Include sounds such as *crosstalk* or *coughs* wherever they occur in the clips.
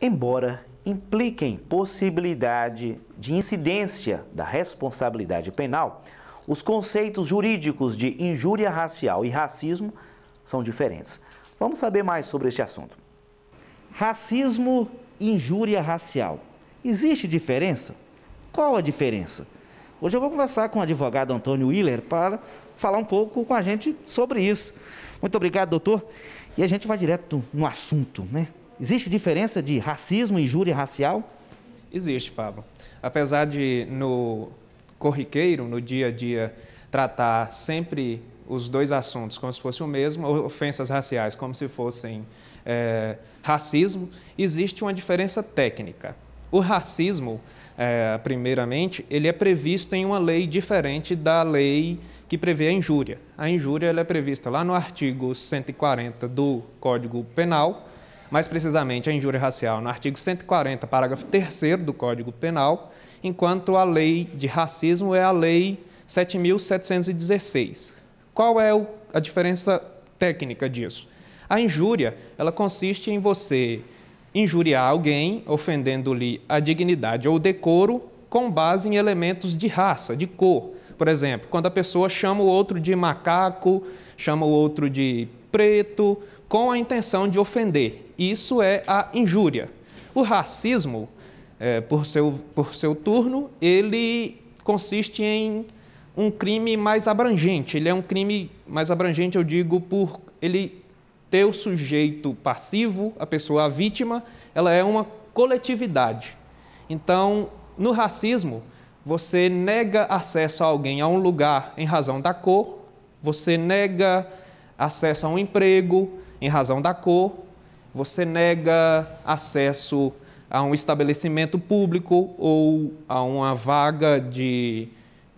embora impliquem possibilidade de incidência da responsabilidade penal, os conceitos jurídicos de injúria racial e racismo são diferentes. Vamos saber mais sobre este assunto. Racismo, injúria racial. Existe diferença? Qual a diferença? Hoje eu vou conversar com o advogado Antônio Willer para falar um pouco com a gente sobre isso. Muito obrigado, doutor. E a gente vai direto no assunto, né? Existe diferença de racismo, e injúria racial? Existe, Pablo. Apesar de no corriqueiro, no dia a dia, tratar sempre os dois assuntos como se fosse o mesmo, ofensas raciais como se fossem é, racismo, existe uma diferença técnica. O racismo, é, primeiramente, ele é previsto em uma lei diferente da lei que prevê a injúria. A injúria ela é prevista lá no artigo 140 do Código Penal, mais precisamente a injúria racial, no artigo 140, parágrafo 3 do Código Penal, enquanto a lei de racismo é a lei 7.716. Qual é a diferença técnica disso? A injúria, ela consiste em você injuriar alguém, ofendendo-lhe a dignidade ou o decoro, com base em elementos de raça, de cor. Por exemplo, quando a pessoa chama o outro de macaco, chama o outro de preto, com a intenção de ofender. Isso é a injúria. O racismo, é, por, seu, por seu turno, ele consiste em um crime mais abrangente. Ele é um crime mais abrangente, eu digo, por ele ter o sujeito passivo, a pessoa a vítima, ela é uma coletividade. Então, no racismo, você nega acesso a alguém a um lugar em razão da cor, você nega acesso a um emprego em razão da cor, você nega acesso a um estabelecimento público ou a uma vaga de,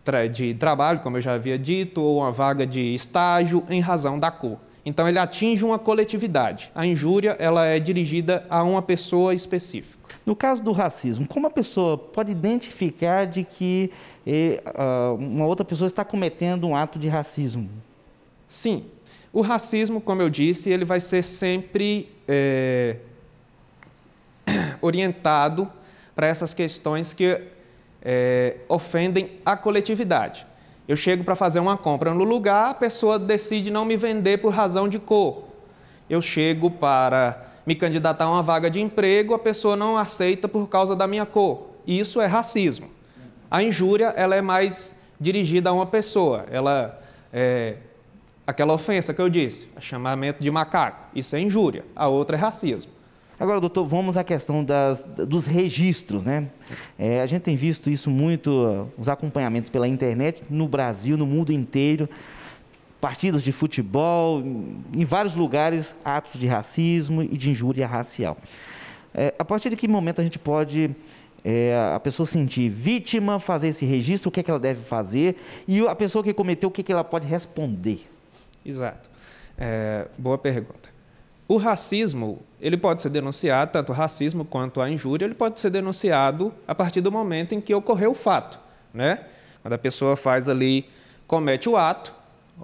tra de trabalho, como eu já havia dito, ou uma vaga de estágio em razão da cor. Então ele atinge uma coletividade. A injúria ela é dirigida a uma pessoa específica. No caso do racismo, como a pessoa pode identificar de que eh, ah, uma outra pessoa está cometendo um ato de racismo? Sim, o racismo, como eu disse, ele vai ser sempre é, *coughs* orientado para essas questões que é, ofendem a coletividade. Eu chego para fazer uma compra no lugar, a pessoa decide não me vender por razão de cor. Eu chego para me candidatar a uma vaga de emprego, a pessoa não aceita por causa da minha cor. Isso é racismo. A injúria ela é mais dirigida a uma pessoa. Ela é, Aquela ofensa que eu disse, é chamamento de macaco, isso é injúria, a outra é racismo. Agora, doutor, vamos à questão das, dos registros, né? É, a gente tem visto isso muito, os acompanhamentos pela internet no Brasil, no mundo inteiro, partidas de futebol, em vários lugares, atos de racismo e de injúria racial. É, a partir de que momento a gente pode é, a pessoa sentir vítima, fazer esse registro, o que, é que ela deve fazer e a pessoa que cometeu, o que, é que ela pode responder? Exato. É, boa pergunta. O racismo, ele pode ser denunciado, tanto o racismo quanto a injúria, ele pode ser denunciado a partir do momento em que ocorreu o fato, né? Quando a pessoa faz ali, comete o ato,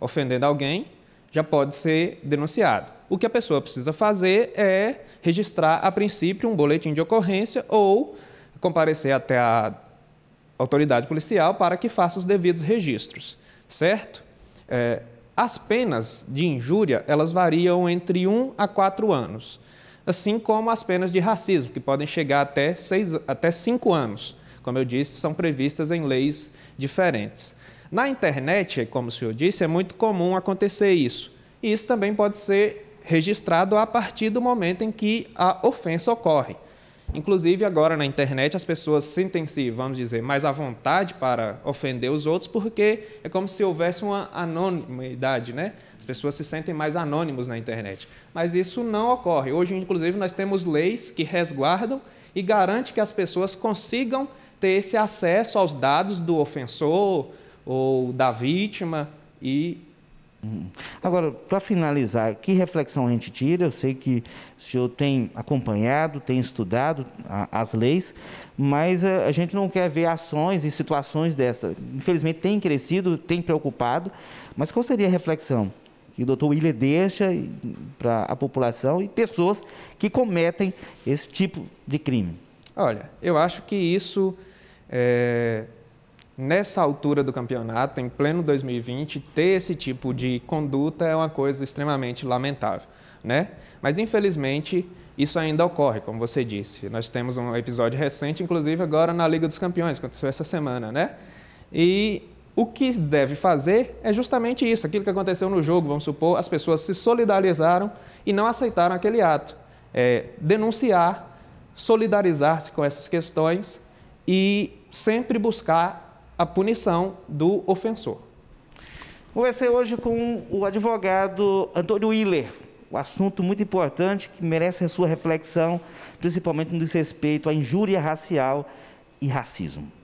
ofendendo alguém, já pode ser denunciado. O que a pessoa precisa fazer é registrar, a princípio, um boletim de ocorrência ou comparecer até a autoridade policial para que faça os devidos registros, certo? É, as penas de injúria, elas variam entre 1 a 4 anos, assim como as penas de racismo, que podem chegar até, 6, até 5 anos. Como eu disse, são previstas em leis diferentes. Na internet, como o senhor disse, é muito comum acontecer isso. E isso também pode ser registrado a partir do momento em que a ofensa ocorre. Inclusive, agora na internet, as pessoas sentem-se, vamos dizer, mais à vontade para ofender os outros, porque é como se houvesse uma anonimidade, né? As pessoas se sentem mais anônimos na internet. Mas isso não ocorre. Hoje, inclusive, nós temos leis que resguardam e garantem que as pessoas consigam ter esse acesso aos dados do ofensor ou da vítima e Hum. Agora, para finalizar, que reflexão a gente tira? Eu sei que o senhor tem acompanhado, tem estudado a, as leis, mas a, eh, a, gente não quer ver ações e situações dessa. Infelizmente, tem crescido, tem preocupado, mas qual seria a reflexão que o doutor William deixa para a população e pessoas que cometem esse tipo de crime? Olha, eu acho que isso é nessa altura do campeonato, em pleno 2020, ter esse tipo de conduta é uma coisa extremamente lamentável, né? Mas infelizmente isso ainda ocorre, como você disse. Nós temos um episódio recente, inclusive agora na Liga dos Campeões, aconteceu essa semana, né? E o que deve fazer é justamente isso, aquilo que aconteceu no jogo, vamos supor, as pessoas se solidarizaram e não aceitaram aquele ato. É, denunciar, solidarizar-se com essas questões e sempre buscar a punição do ofensor. Conversei hoje com o advogado Antônio Willer, um assunto muito importante que merece a sua reflexão, principalmente no respeito à injúria racial e racismo.